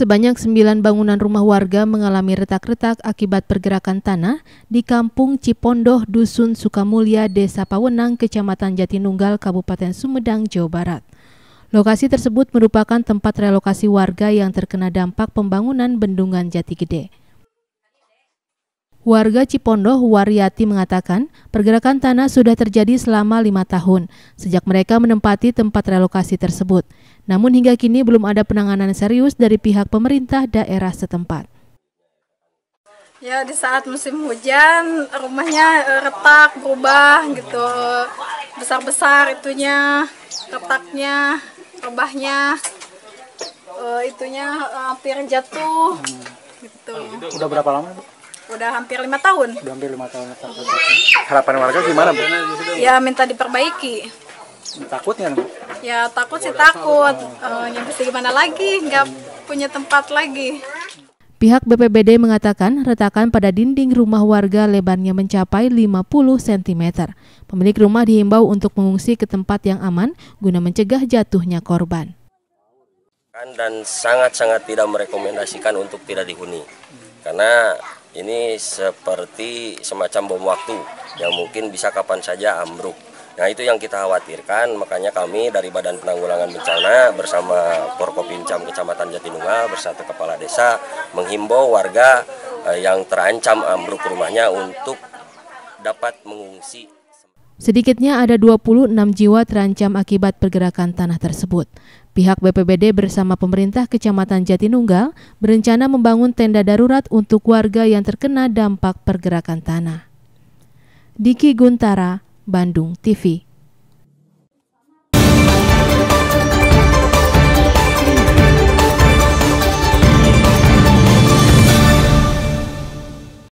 Sebanyak sembilan bangunan rumah warga mengalami retak-retak akibat pergerakan tanah di Kampung Cipondoh, Dusun Sukamulya, Desa Pawenang, Kecamatan Jatinunggal, Kabupaten Sumedang, Jawa Barat. Lokasi tersebut merupakan tempat relokasi warga yang terkena dampak pembangunan bendungan Jati Gede. Warga Cipondoh Waryati mengatakan pergerakan tanah sudah terjadi selama lima tahun sejak mereka menempati tempat relokasi tersebut. Namun hingga kini belum ada penanganan serius dari pihak pemerintah daerah setempat. Ya di saat musim hujan rumahnya eh, retak berubah gitu besar besar itunya retaknya rebahnya eh, itunya eh, hampir jatuh gitu. Udah berapa lama? Bu? udah hampir lima tahun udah hampir lima tahun harapan warga gimana bu ya minta diperbaiki takutnya bu ya takut sih takut eh, yang pasti gimana lagi nggak punya tempat lagi Pihak BPBD mengatakan retakan pada dinding rumah warga lebarnya mencapai 50 cm. Pemilik rumah dihimbau untuk mengungsi ke tempat yang aman guna mencegah jatuhnya korban. Dan sangat-sangat tidak merekomendasikan untuk tidak dihuni karena ini seperti semacam bom waktu yang mungkin bisa kapan saja ambruk. Nah itu yang kita khawatirkan, makanya kami dari Badan Penanggulangan Bencana bersama Porkopimcam Kecamatan Jatinunggal bersatu Kepala Desa menghimbau warga eh, yang terancam ambruk rumahnya untuk dapat mengungsi. Sedikitnya ada 26 jiwa terancam akibat pergerakan tanah tersebut. Pihak BPBD bersama pemerintah Kecamatan Jatinunggal berencana membangun tenda darurat untuk warga yang terkena dampak pergerakan tanah. Diki Guntara, Bandung TV.